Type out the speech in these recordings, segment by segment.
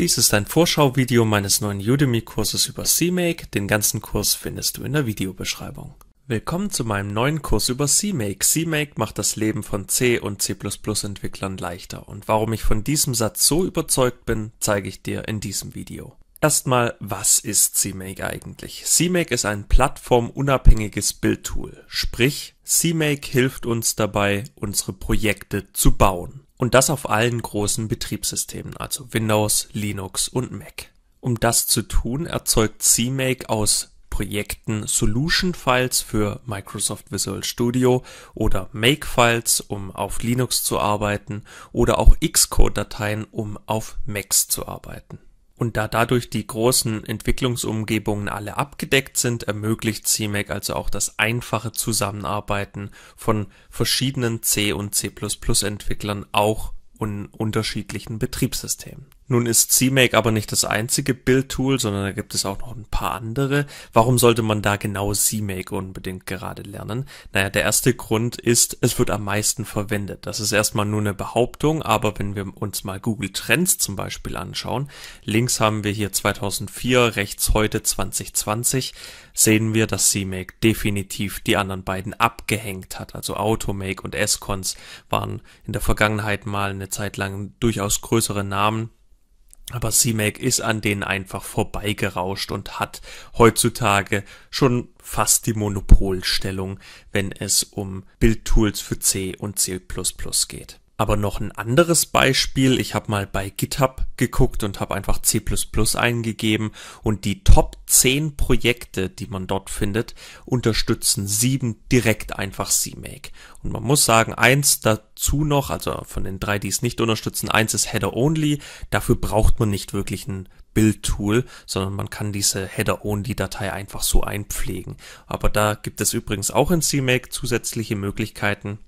Dies ist ein Vorschauvideo meines neuen Udemy-Kurses über CMake, den ganzen Kurs findest du in der Videobeschreibung. Willkommen zu meinem neuen Kurs über CMake. CMake macht das Leben von C und C++ Entwicklern leichter und warum ich von diesem Satz so überzeugt bin, zeige ich dir in diesem Video. Erstmal, was ist CMake eigentlich? CMake ist ein plattformunabhängiges Bildtool, sprich CMake hilft uns dabei, unsere Projekte zu bauen. Und das auf allen großen Betriebssystemen, also Windows, Linux und Mac. Um das zu tun, erzeugt CMake aus Projekten Solution Files für Microsoft Visual Studio oder Make Files, um auf Linux zu arbeiten oder auch Xcode Dateien, um auf Macs zu arbeiten. Und da dadurch die großen Entwicklungsumgebungen alle abgedeckt sind, ermöglicht CMake also auch das einfache Zusammenarbeiten von verschiedenen C- und C++-Entwicklern auch in unterschiedlichen Betriebssystemen nun ist CMake aber nicht das einzige Build-Tool, sondern da gibt es auch noch ein paar andere. Warum sollte man da genau CMake unbedingt gerade lernen? Naja, der erste Grund ist, es wird am meisten verwendet. Das ist erstmal nur eine Behauptung, aber wenn wir uns mal Google Trends zum Beispiel anschauen, links haben wir hier 2004, rechts heute 2020, sehen wir, dass CMake definitiv die anderen beiden abgehängt hat. Also Automake und S-Cons waren in der Vergangenheit mal eine Zeit lang durchaus größere Namen. Aber CMake ist an denen einfach vorbeigerauscht und hat heutzutage schon fast die Monopolstellung, wenn es um Bildtools für C und C++ geht. Aber noch ein anderes Beispiel, ich habe mal bei GitHub geguckt und habe einfach C++ eingegeben und die Top 10 Projekte, die man dort findet, unterstützen sieben direkt einfach CMake. Und man muss sagen, eins dazu noch, also von den drei, die es nicht unterstützen, eins ist Header Only, dafür braucht man nicht wirklich ein Build-Tool, sondern man kann diese Header-Only-Datei einfach so einpflegen. Aber da gibt es übrigens auch in CMake zusätzliche Möglichkeiten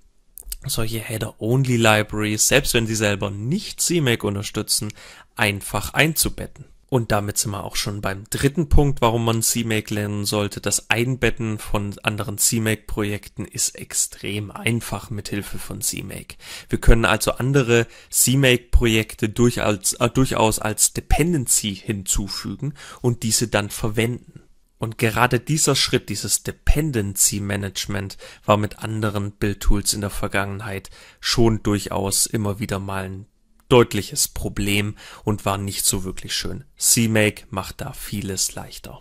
solche Header-Only-Libraries, selbst wenn sie selber nicht CMake unterstützen, einfach einzubetten. Und damit sind wir auch schon beim dritten Punkt, warum man CMake lernen sollte. Das Einbetten von anderen CMake-Projekten ist extrem einfach mit Hilfe von CMake. Wir können also andere CMake-Projekte durchaus, äh, durchaus als Dependency hinzufügen und diese dann verwenden. Und gerade dieser Schritt, dieses Dependency Management, war mit anderen Build-Tools in der Vergangenheit schon durchaus immer wieder mal ein deutliches Problem und war nicht so wirklich schön. CMake macht da vieles leichter.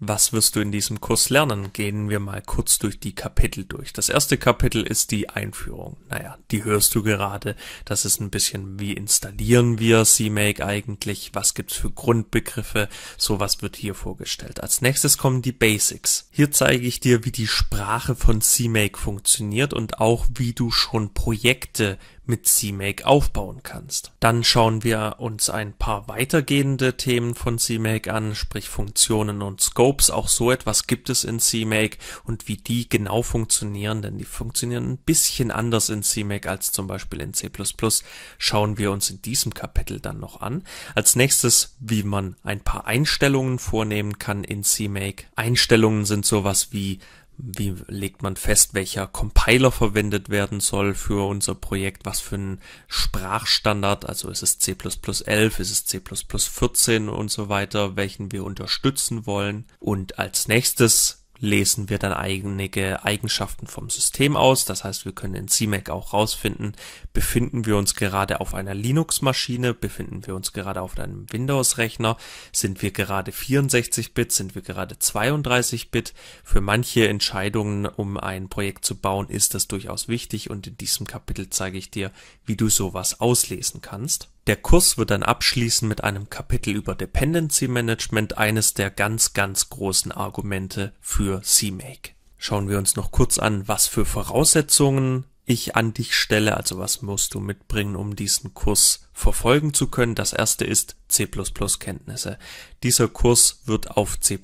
Was wirst du in diesem Kurs lernen? Gehen wir mal kurz durch die Kapitel durch. Das erste Kapitel ist die Einführung. Naja, die hörst du gerade. Das ist ein bisschen, wie installieren wir CMake eigentlich? Was gibt's für Grundbegriffe? Sowas wird hier vorgestellt. Als nächstes kommen die Basics. Hier zeige ich dir, wie die Sprache von CMake funktioniert und auch wie du schon Projekte mit CMake aufbauen kannst. Dann schauen wir uns ein paar weitergehende Themen von CMake an, sprich Funktionen und Scopes. Auch so etwas gibt es in CMake und wie die genau funktionieren, denn die funktionieren ein bisschen anders in CMake als zum Beispiel in C++, schauen wir uns in diesem Kapitel dann noch an. Als nächstes, wie man ein paar Einstellungen vornehmen kann in CMake. Einstellungen sind sowas wie wie legt man fest, welcher Compiler verwendet werden soll für unser Projekt? Was für ein Sprachstandard? Also ist es C++11, ist es C++14 und so weiter, welchen wir unterstützen wollen? Und als nächstes lesen wir dann einige Eigenschaften vom System aus. Das heißt, wir können in CMake auch rausfinden, befinden wir uns gerade auf einer Linux-Maschine, befinden wir uns gerade auf einem Windows-Rechner, sind wir gerade 64-Bit, sind wir gerade 32-Bit. Für manche Entscheidungen, um ein Projekt zu bauen, ist das durchaus wichtig und in diesem Kapitel zeige ich dir, wie du sowas auslesen kannst. Der Kurs wird dann abschließen mit einem Kapitel über Dependency Management, eines der ganz, ganz großen Argumente für CMake. Schauen wir uns noch kurz an, was für Voraussetzungen ich an dich stelle, also was musst du mitbringen, um diesen Kurs verfolgen zu können. Das erste ist C++ Kenntnisse. Dieser Kurs wird auf C++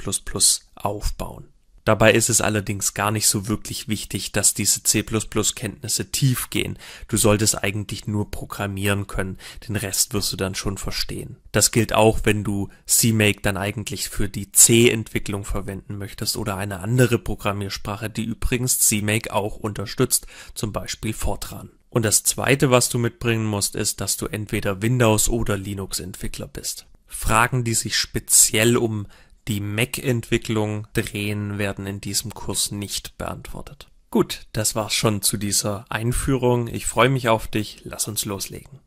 aufbauen. Dabei ist es allerdings gar nicht so wirklich wichtig, dass diese C++-Kenntnisse tief gehen. Du solltest eigentlich nur programmieren können, den Rest wirst du dann schon verstehen. Das gilt auch, wenn du CMake dann eigentlich für die C-Entwicklung verwenden möchtest oder eine andere Programmiersprache, die übrigens CMake auch unterstützt, zum Beispiel Fortran. Und das zweite, was du mitbringen musst, ist, dass du entweder Windows- oder Linux-Entwickler bist. Fragen, die sich speziell um die Mac-Entwicklung drehen, werden in diesem Kurs nicht beantwortet. Gut, das war's schon zu dieser Einführung. Ich freue mich auf dich. Lass uns loslegen.